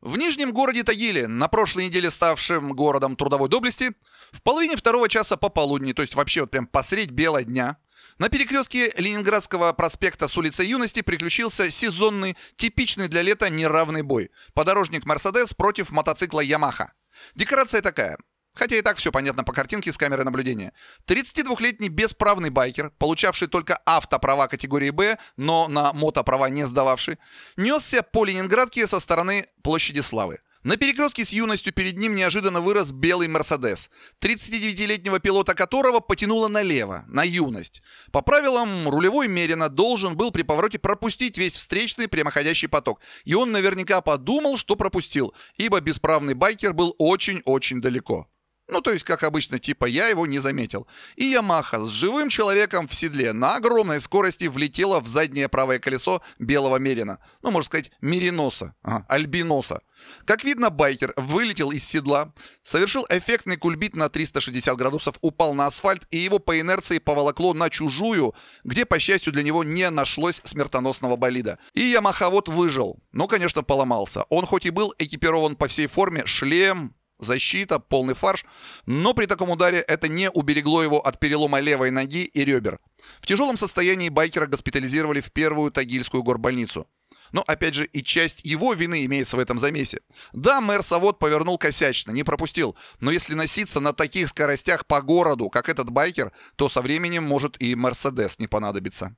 В Нижнем городе Тагиле, на прошлой неделе ставшем городом трудовой доблести, в половине второго часа по полудни, то есть вообще вот прям посредь белого дня, на перекрестке Ленинградского проспекта с улицы Юности приключился сезонный, типичный для лета неравный бой. Подорожник Мерседес против мотоцикла Ямаха. Декорация такая. Хотя и так все понятно по картинке с камеры наблюдения. 32-летний бесправный байкер, получавший только автоправа категории «Б», но на мотоправа не сдававший, несся по Ленинградке со стороны площади Славы. На перекрестке с юностью перед ним неожиданно вырос белый «Мерседес», 39-летнего пилота которого потянуло налево, на юность. По правилам, рулевой Мерина должен был при повороте пропустить весь встречный прямоходящий поток. И он наверняка подумал, что пропустил, ибо бесправный байкер был очень-очень далеко. Ну, то есть, как обычно, типа я его не заметил. И Ямаха с живым человеком в седле на огромной скорости влетела в заднее правое колесо белого Мерина. Ну, можно сказать, Мериноса, ага, Альбиноса. Как видно, байкер вылетел из седла, совершил эффектный кульбит на 360 градусов, упал на асфальт и его по инерции поволокло на чужую, где, по счастью для него, не нашлось смертоносного болида. И Ямаховод выжил, но, ну, конечно, поломался. Он хоть и был экипирован по всей форме, шлем, защита, полный фарш, но при таком ударе это не уберегло его от перелома левой ноги и ребер. В тяжелом состоянии байкера госпитализировали в первую Тагильскую горбольницу. Но, опять же, и часть его вины имеется в этом замесе. Да, мэр Савод повернул косячно, не пропустил, но если носиться на таких скоростях по городу, как этот байкер, то со временем может и Мерседес не понадобиться.